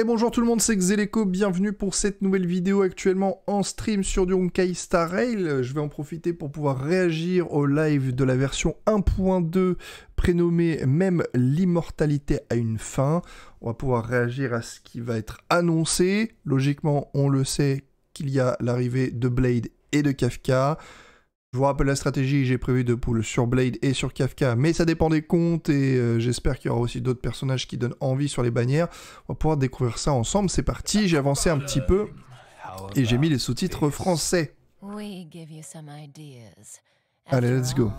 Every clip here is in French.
Et bonjour tout le monde, c'est Xeleco, bienvenue pour cette nouvelle vidéo actuellement en stream sur du Honkai Star Rail. Je vais en profiter pour pouvoir réagir au live de la version 1.2 prénommée Même l'immortalité à une fin. On va pouvoir réagir à ce qui va être annoncé. Logiquement, on le sait qu'il y a l'arrivée de Blade et de Kafka. Je vous rappelle la stratégie j'ai prévu de poule sur Blade et sur Kafka, mais ça dépend des comptes et euh, j'espère qu'il y aura aussi d'autres personnages qui donnent envie sur les bannières. On va pouvoir découvrir ça ensemble. C'est parti, j'ai avancé un petit peu et j'ai mis les sous-titres français. Allez, let's go.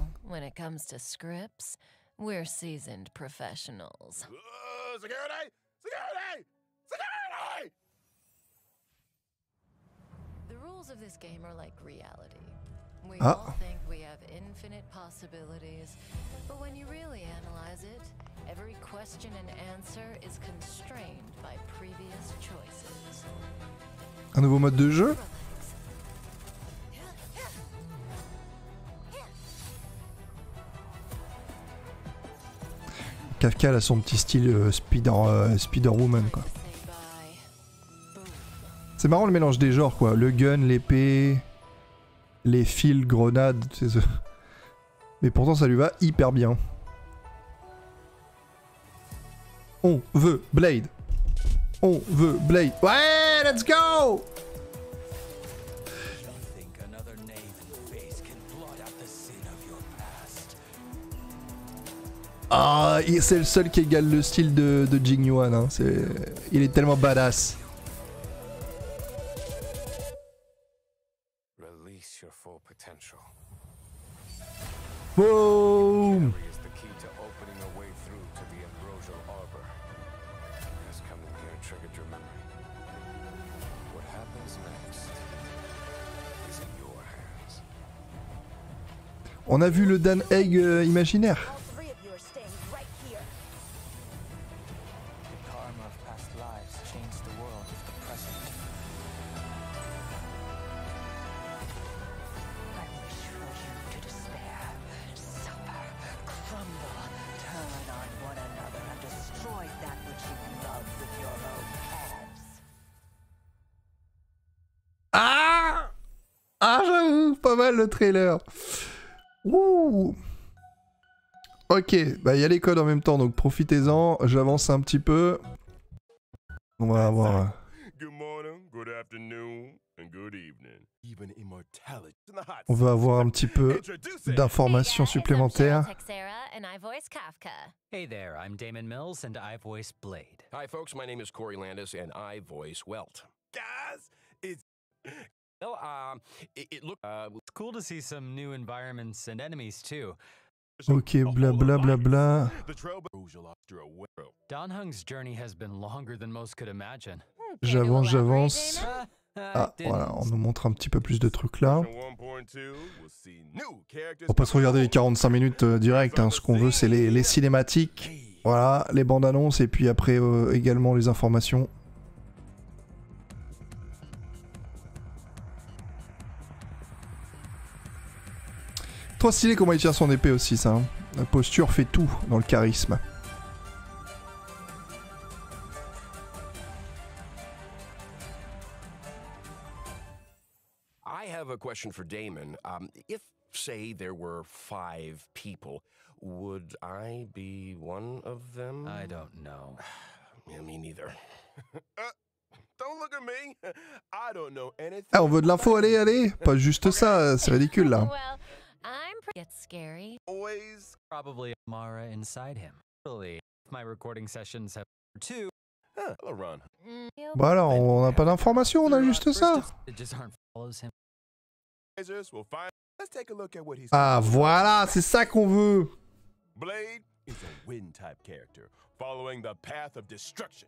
Ah! Je pense que nous avons des possibilités infinies. Mais quand tu réellement analyses, chaque question et l'entente est constrainte par les choix prévus. Un nouveau mode de jeu? Kafka a son petit style euh, euh, Spider-Woman, quoi. C'est marrant le mélange des genres, quoi. Le gun, l'épée les fils grenades. Mais pourtant, ça lui va hyper bien. On veut Blade. On veut Blade. Ouais, let's go! Ah, c'est le seul qui égale le style de, de Jing Yuan. Hein. il est tellement badass. On a vu le Dan Egg euh, imaginaire. Ah Ah j'avoue, pas mal le trailer Ouh Ok, bah il y a codes en même temps, donc profitez-en, j'avance un petit peu. On va avoir... Euh, on va avoir un petit peu d'informations supplémentaires. Hey there, I'm Damon Mills and I voice Blade. Hi folks, my name is Corey Landis and I voice Welt. Guys, it's Ok, blabla blabla J'avance, j'avance. Ah, voilà, on nous montre un petit peu plus de trucs là. On va pas se regarder les 45 minutes euh, direct, hein. ce qu'on veut c'est les, les, cinématiques, voilà, les bandes annonces et puis après euh, également les informations. Trop stylé comment il tient son épée aussi, ça. Hein La posture fait tout dans le charisme. I have a question for Damon. Um, if, say, there were five people, would I be one of them? I don't know. me neither. Uh, don't look at me. I don't know anything. Eh, on veut de l'info, allez, allez. Pas juste ça, euh, c'est ridicule là. gets scary? Always. Probably Mara inside him. Really, my recording sessions have two. Hello, Ron. Voilà, on n'a pas d'information. on a juste ça. Ah voilà, c'est ça qu'on veut. Blade is a wind type character, following the path of destruction.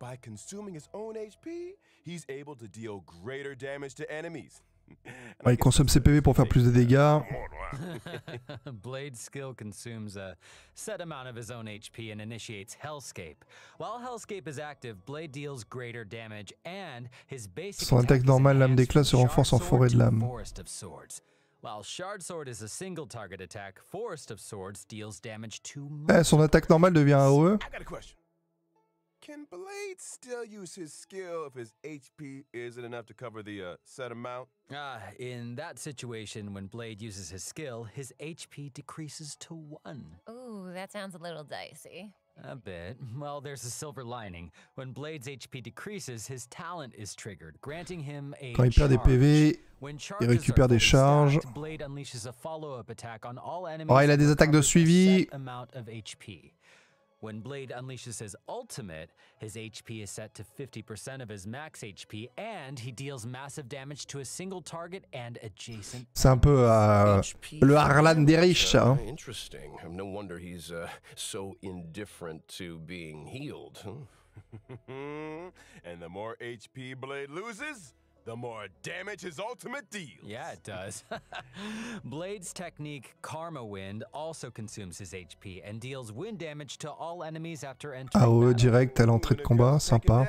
By consuming his own HP, he's able to deal greater damage to enemies. Ouais, il consomme ses PV pour faire plus de dégâts. Blade skill consumes a set amount of his own HP and initiates Hellscape. While Hellscape is active, Blade deals greater damage and his basic Son attaque normale, l'âme d'éclat se renforce en forêt de l'âme. Eh, son attaque normale devient AOE Can Blade still use his skill if his HP isn't enough to cover the uh, set amount? Ah, in that situation, when Blade uses his skill, his HP decreases to one. Ooh, that sounds a little dicey. A bit. Well, there's a silver lining. When Blade's HP decreases, his talent is triggered, granting him a Quand il perd des PV, il récupère des charges. Blade unleashes a follow-up attack on all enemies. Oh, il a des attaques de suivi. amount of HP. When Blade unleashes his ultimate, his HP is set to 50% of his max HP and he deals massive damage to a single target and adjacent. C'est un peu euh, le Harlan des riches. Hein. Interesting. No wonder he's uh, so indifferent to being healed. and the more HP Blade loses, the more damage his ultimate deals. Yeah, it does. Blade's technique, Karma Wind, also consumes his HP and deals wind damage to all enemies after entering AOE ah, direct à l'entrée de combat, sympa.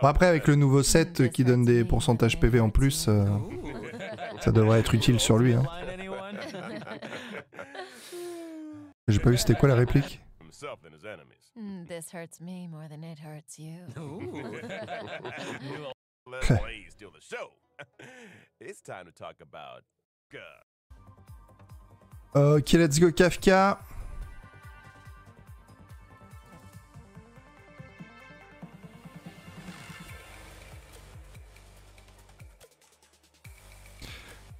Bon après, avec le nouveau set qui donne des pourcentages PV en plus, euh, ça devrait être utile sur lui. Hein. J'ai pas vu c'était quoi la réplique himself hmm, this hurts me more than it hurts you. Ok, let's go Kafka.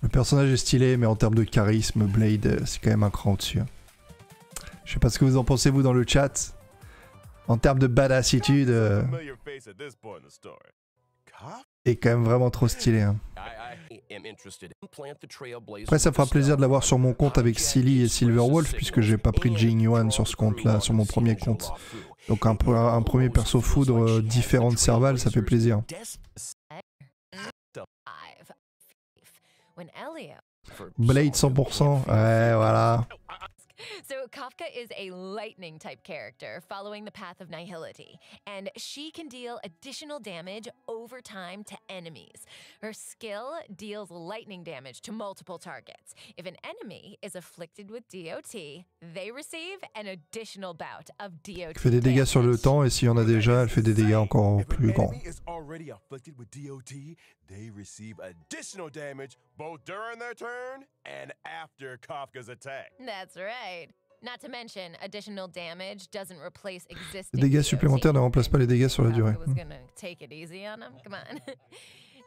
Le personnage est stylé, mais en termes de charisme, Blade, euh, c'est quand même un cran au-dessus. Hein. Je sais pas ce que vous en pensez, vous, dans le chat. En termes de badassitude. Euh, est quand même vraiment trop stylé. Hein. Après, ça fera plaisir de l'avoir sur mon compte avec Silly et Silverwolf, puisque j'ai pas pris Jing Yuan sur ce compte-là, sur mon premier compte. Donc un, premier perso foudre euh, différent de Serval, ça fait plaisir. Blade 100%, ouais, voilà. So Kafka is a lightning type character following the path of nihility, and she can deal additional damage over time to enemies. Her skill deals lightning damage to multiple targets. If an enemy is afflicted with DOT, they receive an additional bout of DOT. Fait des dégâts sur le temps et s'il y en a déjà, elle fait des dégâts encore plus grands. they receive additional damage both during their turn and after Kafka's attack. That's right. Not to mention, additional damage doesn't replace existing. Les dégâts supplémentaires ne remplacent pas les dégâts sur la durée. Mmh.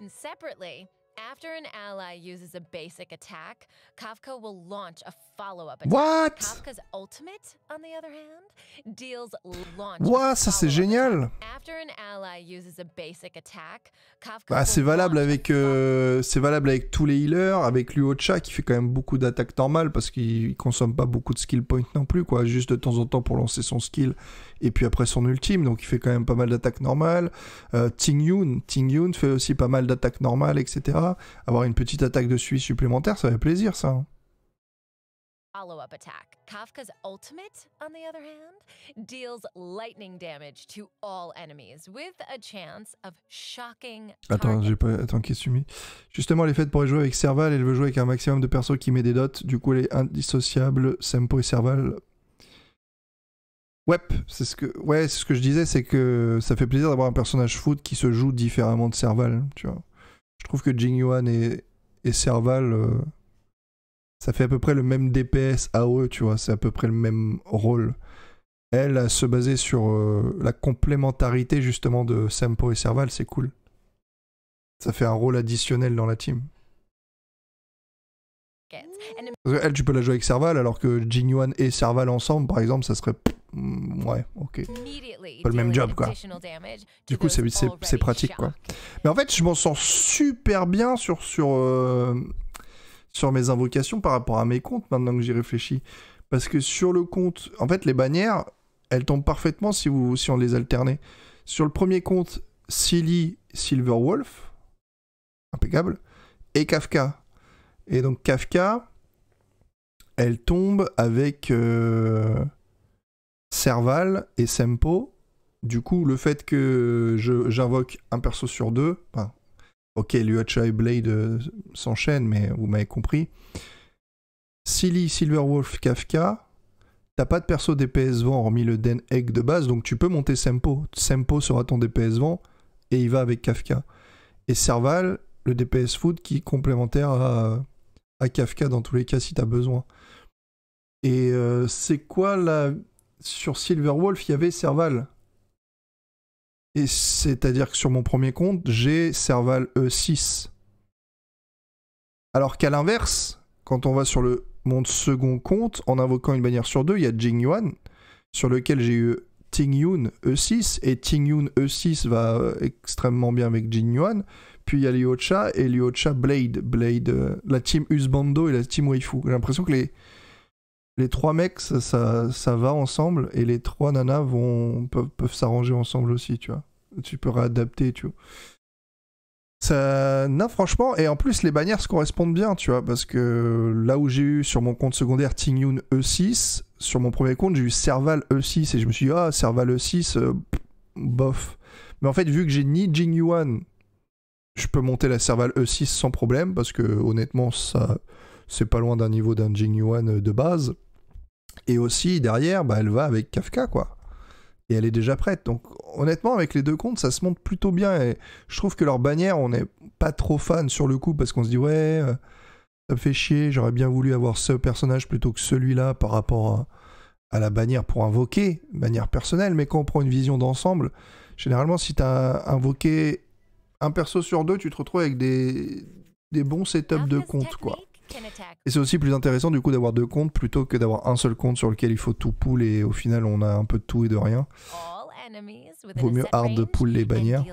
And separately, After an ally uses a basic attack, Kafka will launch a follow-up attack. What Kafka's ultimate, on the other hand, deals launch. ça c'est génial. After an ally uses a basic attack, Kafka bah, c'est valable avec euh, c'est valable avec tous les healers, avec Luocha qui fait quand même beaucoup d'attaques normales parce qu'il consomme pas beaucoup de skill points non plus quoi, juste de temps en temps pour lancer son skill et puis après son ultime, donc il fait quand même pas mal d'attaques normales. Euh, Tingyun fait aussi pas mal d'attaques normales, etc avoir une petite attaque de suivi supplémentaire, ça fait plaisir ça. Attends, j'ai pas attends qu'est-ce que Justement, les fêtes faite pour jouer avec Serval, elle veut jouer avec un maximum de persos qui met des dots. Du coup, elle est indissociable Sempo et Serval. Ouais, c'est ce que ouais, c'est ce que je disais, c'est que ça fait plaisir d'avoir un personnage foot qui se joue différemment de Serval, tu vois. Je trouve que Jinyuan et, Serval, euh, ça fait à peu près le même DPS à eux, tu vois, c'est à peu près le même rôle. Elle, à se baser sur euh, la complémentarité justement de Sampo et Serval, c'est cool. Ça fait un rôle additionnel dans la team. Elle, tu peux la jouer avec Serval, alors que Jinyuan et Serval ensemble, par exemple, ça serait Mm, ouais, ok. Pas le même job, quoi. Du coup, c'est pratique, quoi. Mais en fait, je m'en sens super bien sur, sur, euh, sur mes invocations par rapport à mes comptes, maintenant que j'y réfléchis. Parce que sur le compte, en fait, les bannières, elles tombent parfaitement si, vous, si on les alternait. Sur le premier compte, Silly Silverwolf, impeccable, et Kafka. Et donc Kafka, elle tombe avec... Euh, Serval et Sempo. Du coup, le fait que j'invoque un perso sur deux, ok, l'UHI Blade euh, s'enchaîne, mais vous m'avez compris. Silly, Silverwolf, Kafka, t'as pas de perso DPS vent hormis le Den Egg de base, donc tu peux monter Sempo. Sempo sera ton DPS vent et il va avec Kafka. Et Serval, le DPS food qui est complémentaire à, Kafka dans tous les cas si t'as besoin. Et euh, c'est quoi la sur Silverwolf, il y avait Serval. Et c'est-à-dire que sur mon premier compte, j'ai Serval E6. Alors qu'à l'inverse, quand on va sur le, mon second compte, en invoquant une bannière sur deux, il y a Jing Yuan, sur lequel j'ai eu Ting Yun E6, et Ting Yun E6 va euh, extrêmement bien avec Jing Yuan. Puis il y a Liu Cha et Liu Cha Blade, Blade euh, la team Usbando et la team Waifu. J'ai l'impression que les, les trois mecs, ça, va ensemble et les trois nanas vont, peuvent, s'arranger ensemble aussi, tu vois. Tu peux réadapter, tu vois. Ça, non, franchement, et en plus, les bannières se correspondent bien, tu vois, parce que là où j'ai eu sur mon compte secondaire Tingyun E6, sur mon premier compte, j'ai eu Serval E6 et je me suis dit, ah, Serval E6, euh, bof. Mais en fait, vu que j'ai ni Jingyuan, je peux monter la Serval E6 sans problème, parce que honnêtement, ça c'est pas loin d'un niveau d'un Jingyuan euh, de base. Et aussi, derrière, bah, elle va avec Kafka, quoi. Et elle est déjà prête. Donc, honnêtement, avec les deux comptes, ça se monte plutôt bien. Et je trouve que leur bannière, on n'est pas trop fan sur le coup parce qu'on se dit, ouais, euh, ça me fait chier, j'aurais bien voulu avoir ce personnage plutôt que celui-là par rapport à, la bannière pour invoquer, bannière personnelle. Mais quand on prend une vision d'ensemble, généralement, si tu as invoqué un perso sur deux, tu te retrouves avec des, des bons setups de comptes, quoi. Et c'est aussi plus intéressant du coup d'avoir deux comptes plutôt que d'avoir un seul compte sur lequel il faut tout pool et au final on a un peu de tout et de rien. Vaut mieux hard de pool les bannières.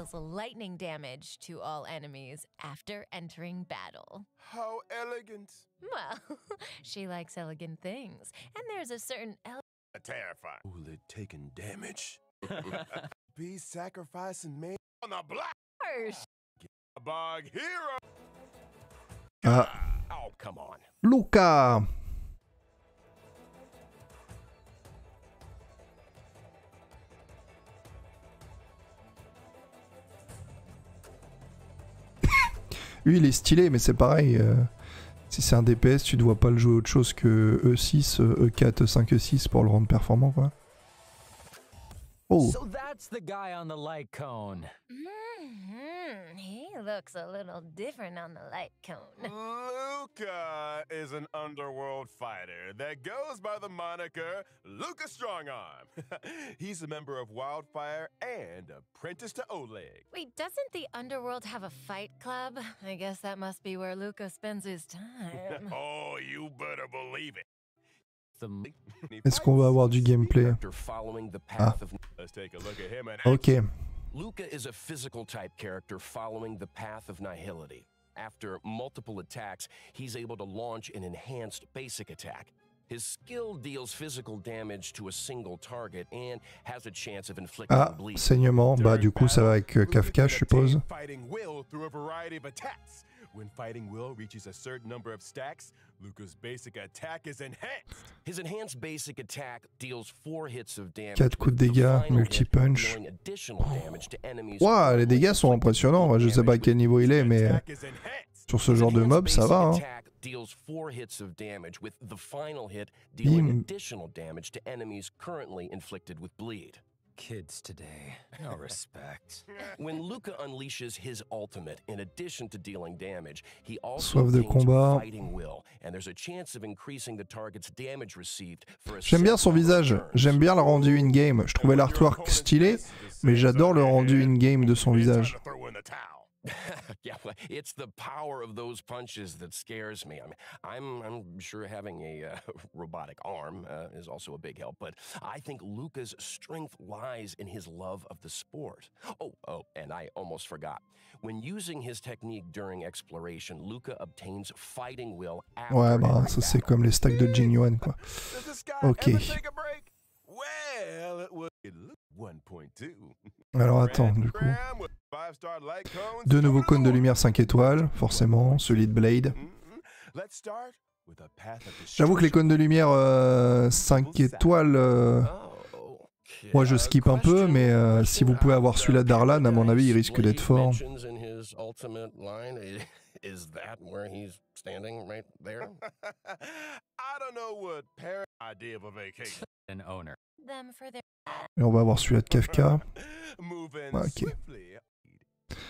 Ah. Oh, Luca. Lui, il est stylé, mais c'est pareil. Euh, si c'est un DPS, tu ne dois pas le jouer autre chose que E6, E4, E5, E6 pour le rendre performant, quoi. Oh. that's the guy on the light cone. Mm. looks a little different on the light cone. Luca is an underworld fighter that goes by the moniker Luca Strongarm. He's a member of Wildfire and apprentice to Oleg. Wait, doesn't the underworld have a fight club? I guess that must be where Luca spends his time. oh, you better believe it. Est-ce qu'on va avoir du gameplay Ah. Ok. Luca is a physical type character following the path of nihility. After multiple attacks, he's able to launch an enhanced basic attack. His skill deals physical damage to a single target and has a chance of inflicting ah, saignement, bah du coup ça va avec euh, Kafka je suppose. When Fighting Will reaches a certain number of stacks, Luca's basic attack is enhanced. His enhanced basic attack deals 4 hits of damage. 4 coups de dégâts, multi-punch. Ouah, les dégâts sont impressionnants. Hein. Je sais pas quel niveau il est, mais sur ce genre de mob, ça va. Hein. deals 4 hits of damage, with the final hit dealing additional damage to enemies currently inflicted with bleed. Kids today. No respect. when Luca unleashes his ultimate, in addition to dealing damage, he also Soif fighting will, and there's a chance of increasing the target's damage received for a J'aime bien son visage. J'aime bien le rendu in-game. Je trouvais l'artwork stylé, mais j'adore le rendu in-game de son visage. yeah, it's the power of those punches that scares me. I I'm I'm sure having a uh, robotic arm uh, is also a big help, but I think Luca's strength lies in his love of the sport. Oh, oh, and I almost forgot. When using his technique during exploration, Luca obtains fighting will after Ouais, bah, ça c'est comme les stacks de Jing Yuan quoi. OK. Well, it Alors attends, du coup. Deux nouveaux cônes de lumière 5 étoiles, forcément, solid blade. Mm-hmm. J'avoue que les cônes de lumière 5 euh, étoiles, euh, moi je oh, skip un peu, mais euh, si vous pouvez avoir celui-là d'Arlan, à mon avis, il risque d'être fort. Est-ce where he's standing right there? I don't know what parent idea of a vacation. An Et on va avoir celui-là de Kafka.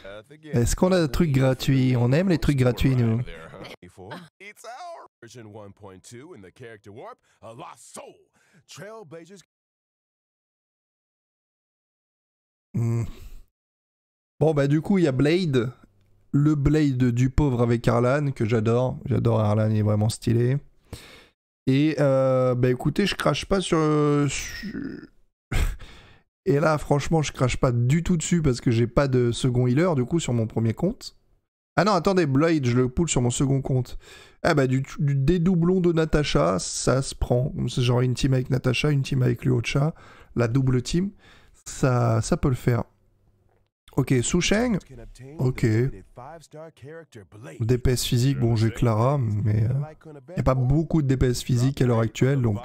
Ah, ok. Est-ce qu'on a des trucs gratuits On aime les trucs gratuits, nous. Bon, bah du coup, il y a Blade le Blade du pauvre avec Arlan, que j'adore. J'adore Arlan, il est vraiment stylé. Et euh, bah écoutez, je crache pas sur. Et là, franchement, je crache pas du tout dessus parce que j'ai pas de second healer du coup sur mon premier compte. Ah non, attendez, Blade, je le pull sur mon second compte. Ah bah, du, dédoublon de Natacha, ça se prend. C'est genre une team avec Natacha, une team avec Luocha, la double team. Ça, ça peut le faire. Ok, Susheng, Ok. DPS physique, bon j'ai Clara, mais il euh, n'y a pas beaucoup de DPS physique à l'heure actuelle, donc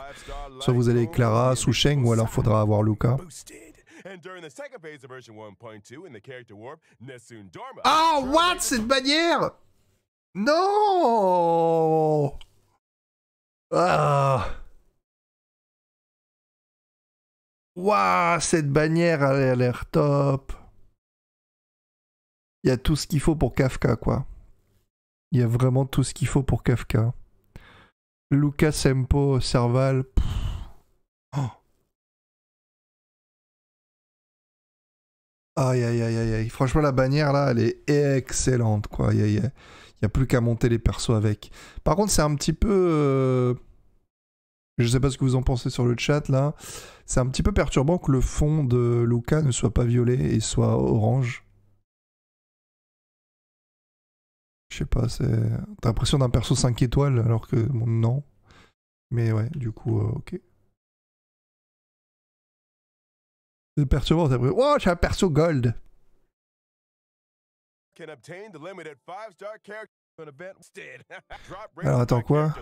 soit vous allez Clara, Susheng ou alors faudra avoir Luca. Ah, oh, what Cette bannière Non Ah Cette bannière, a l'air top il y a tout ce qu'il faut pour Kafka, quoi. Il y a vraiment tout ce qu'il faut pour Kafka. Lucas Sempo, Serval. Oh. Aïe, aïe, aïe, aïe, Franchement, la bannière, là, elle est excellente, quoi. Il n'y a, plus qu'à monter les persos avec. Par contre, c'est un petit peu... Euh, je sais pas ce que vous en pensez sur le chat, là. C'est un petit peu perturbant que le fond de Lucas ne soit pas violet et soit orange. Je sais pas, c'est. T'as l'impression d'un perso 5 étoiles alors que bon, non. Mais ouais, du coup, euh, ok. ok. C'est perturbant, t'as pris. Oh, j'ai un perso gold! Alors attends quoi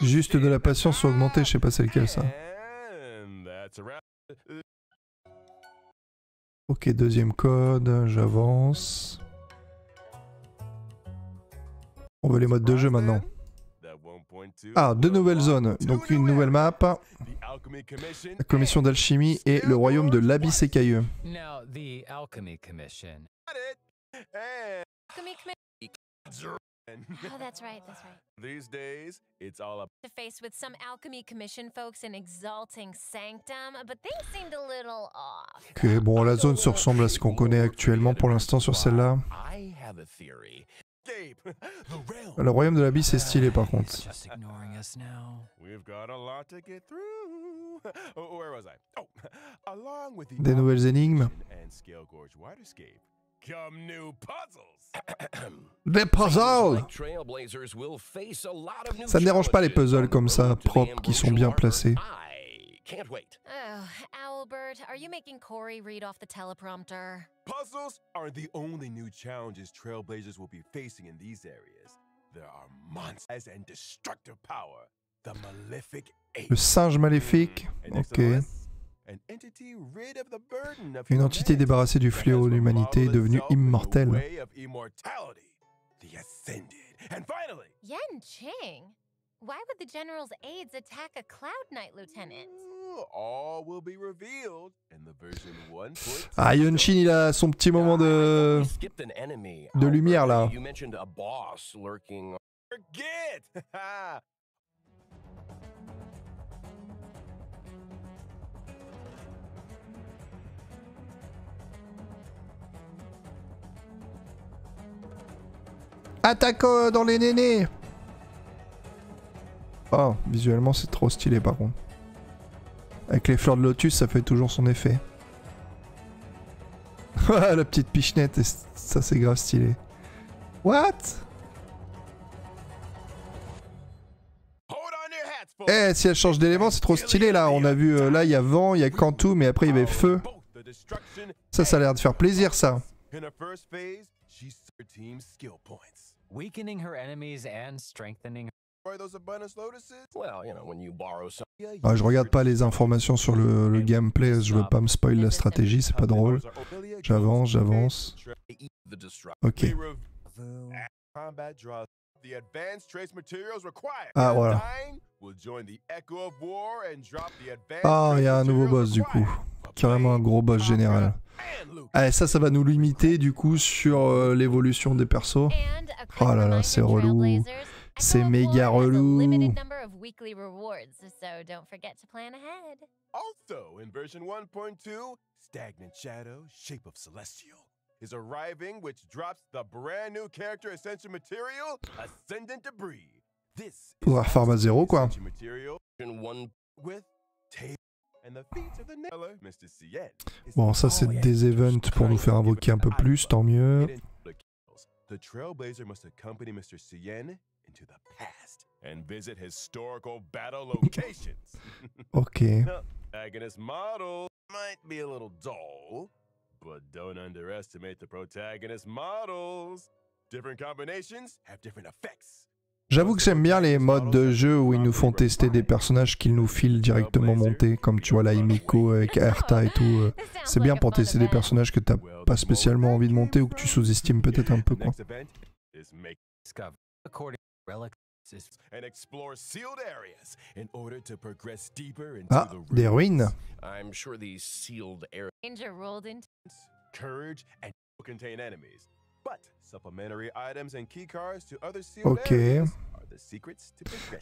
Juste de la patience augmentée, je sais pas c'est lequel ça. Ok, deuxième code, j'avance. On veut les modes de jeu maintenant. Ah, deux nouvelles zones, donc une nouvelle map, la commission d'alchimie et le royaume de l'abysse écailleux. Ah, ok, bon, la zone se ressemble à ce qu'on connaît actuellement pour l'instant sur celle-là. Le royaume de la bise est stylé par contre. Oh, oh, Des nouvelles énigmes. Des puzzles Ça ne dérange pas les puzzles comme ça, propres, qui sont bien placés. Can't wait. Oh, Albert, are you making Corey read off the teleprompter? Puzzles are the only new challenges Trailblazers will be facing in these areas. There are monsters and destructive power. The malefic ape. Le singe maléfique. Ok. Une entité débarrassée du fléau de l'humanité est devenue immortelle. Yen Ching? Why would the General's aides attack a Cloud Knight Lieutenant? Ah, Yunshin, il a son petit moment de... de lumière, là. Attaque dans les nénés Oh, visuellement, c'est trop stylé, par contre. Avec les fleurs de lotus, ça fait toujours son effet. Ah, la petite pichenette, ça c'est grave stylé. What Eh, si elle change d'élément, c'est trop stylé là. On a vu, euh, là il y a vent, il y a Kantou, mais après il y avait feu. Ça, ça a l'air de faire plaisir ça. Ah, je regarde pas les informations sur le, gameplay, je veux pas me spoil la stratégie, c'est pas drôle. J'avance, j'avance. Ok. Ah voilà. Ah, il y a un nouveau boss du coup. Carrément un gros boss général. Ah, ça, ça va nous limiter du coup sur euh, l'évolution des persos. Oh là là, c'est relou. C'est méga relou. Also, in version 1.2, Stagnant Shadow, Shape of Celestial, is arriving, which drops the brand new character essential material, Ascendant Debris. This is ouais, format zéro, quoi. Bon, ça, c'est oh, des events pour nous faire invoquer un peu plus, tant mieux. The Cien ok the past and visit historical battle locations. but don't underestimate the protagonist models. J'avoue que j'aime bien les modes de jeu où ils nous font tester des personnages qu'ils nous filent directement montés, comme tu vois la Imiko avec Erta et tout. Euh, c'est bien pour tester des personnages que t'as pas spécialement envie de monter ou que tu sous-estimes peut-être un peu quoi. Ah, des ruines. Ok.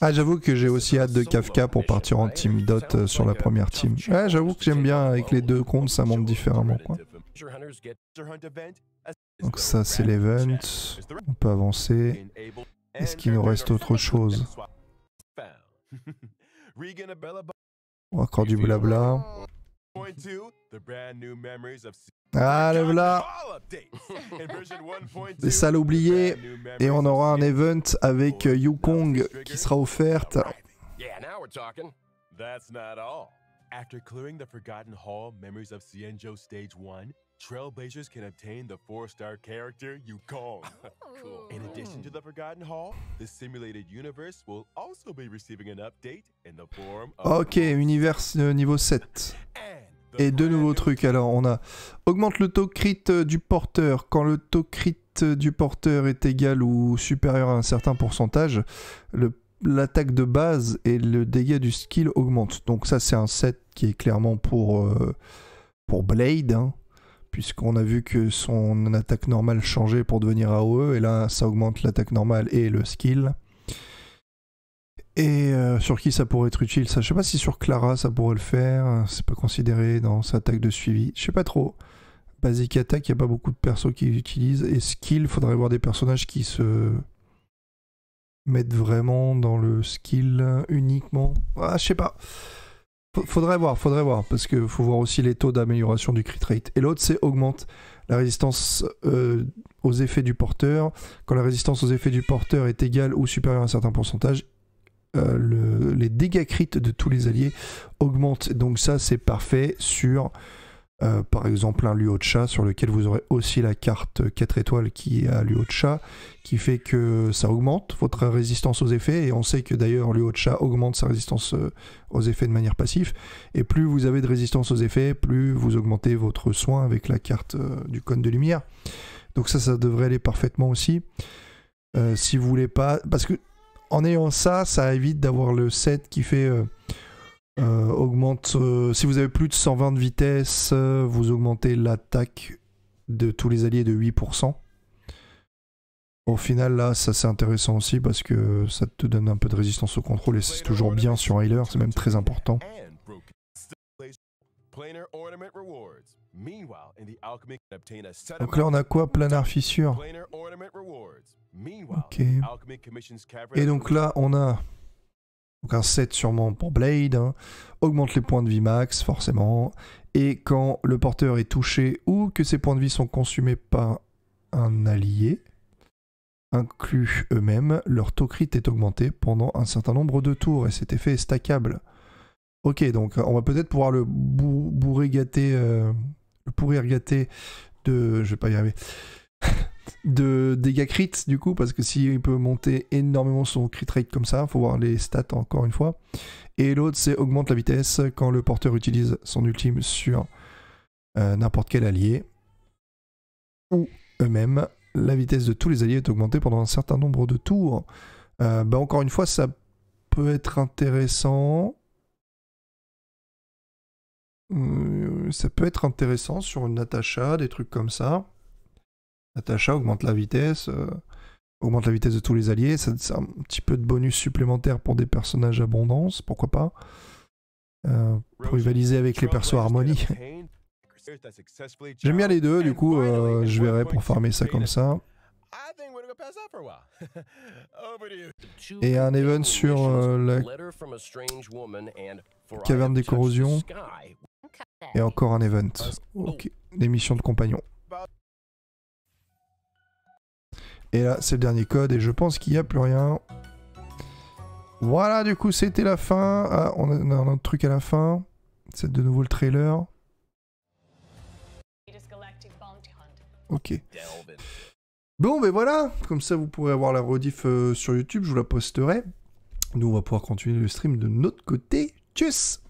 Ah, j'avoue que j'ai aussi hâte de Kafka pour partir en team dot euh, sur la première team. Ah, j'avoue que j'aime bien avec les deux comptes, ça monte différemment. Quoi. Donc ça, c'est l'event. On peut avancer. Est-ce qu'il nous reste autre chose oh, Encore du blabla. Ah, le blabla Des salles oubliées. Et on aura un event avec Yukong qui sera offerte. That's not all. After clearing the Forgotten Hall, memories of Cienjo Stage 1 Trailblazers can obtain the four star character you called. cool. In addition to the Forgotten Hall, the simulated universe will also be receiving an update in the form of. Ok, univers euh, niveau 7. Et deux nouveaux trucs. Alors, on a augmente le taux crit euh, du porteur. Quand le taux crit euh, du porteur est égal ou supérieur à un certain pourcentage, l'attaque de base et le dégât du skill augmentent. Donc, ça, c'est un set qui est clairement pour, euh, pour Blade. Hein puisqu'on a vu que son attaque normale changeait pour devenir AOE, et là ça augmente l'attaque normale et le skill. Et euh, sur qui ça pourrait être utile ça, Je sais pas si sur Clara ça pourrait le faire, c'est pas considéré dans sa attaque de suivi, je sais pas trop. Basique attaque, il n'y a pas beaucoup de persos qui l'utilisent, et skill, faudrait voir des personnages qui se mettent vraiment dans le skill uniquement. Ah, je sais pas. Faudrait voir, faudrait voir, parce qu'il faut voir aussi les taux d'amélioration du crit rate. Et l'autre, c'est augmente la résistance euh, aux effets du porteur. Quand la résistance aux effets du porteur est égale ou supérieure à un certain pourcentage, euh, les dégâts crit de tous les alliés augmentent. Donc ça, c'est parfait sur euh, par exemple, un lieu de chat sur lequel vous aurez aussi la carte 4 étoiles qui est à lieu de chat, qui fait que ça augmente votre résistance aux effets. Et on sait que d'ailleurs, luo de chat augmente sa résistance euh, aux effets de manière passive. Et plus vous avez de résistance aux effets, plus vous augmentez votre soin avec la carte euh, du cône de lumière. Donc ça, ça devrait aller parfaitement aussi. si vous voulez pas. Parce que en ayant ça, ça évite d'avoir le set qui fait. Euh, augmente, euh, si vous avez plus de 120 de vitesse, euh, vous augmentez l'attaque de tous les alliés de 8%. Au final, là, ça c'est intéressant aussi parce que ça te donne un peu de résistance au contrôle et c'est toujours bien sur Healer, c'est même très important. Donc là, on a quoi Planar fissure. Ok. Et donc là, on a donc un 7 sûrement pour Blade. Hein. Augmente les points de vie max, forcément. Et quand le porteur est touché ou que ses points de vie sont consumés par un allié, inclus eux-mêmes, leur taux est augmenté pendant un certain nombre de tours et cet effet est stackable. Ok, donc euh, on va peut-être pouvoir le bourrer gâter, euh, le pourrir gâter de. Je vais pas y arriver. de dégâts crit du coup, parce que s'il peut monter énormément son crit rate comme ça, faut voir les stats encore une fois. Et l'autre c'est augmente la vitesse quand le porteur utilise son ultime sur euh, n'importe quel allié ou eux-mêmes. La vitesse de tous les alliés est augmentée pendant un certain nombre de tours. Euh, bah encore une fois, ça peut être intéressant. Euh, ça peut être intéressant sur une Natacha, des trucs comme ça. Natacha augmente la vitesse, euh, augmente la vitesse de tous les alliés. c'est un petit peu de bonus supplémentaire pour des personnages abondance, pourquoi pas. Euh, pour rivaliser avec les persos harmonie. J'aime bien les deux, du coup, euh, je verrai pour farmer ça comme ça. Et un event sur la caverne des corrosions. Et encore un event. Ok, des missions de compagnons. Et là, c'est le dernier code et je pense qu'il n'y a plus rien. Voilà, du coup, c'était la fin. Ah, on a, un autre truc à la fin. C'est de nouveau le trailer. Ok. Bon, ben voilà. Comme ça, vous pourrez avoir la rediff euh, sur YouTube. Je vous la posterai. Nous, on va pouvoir continuer le stream de notre côté. Tchuss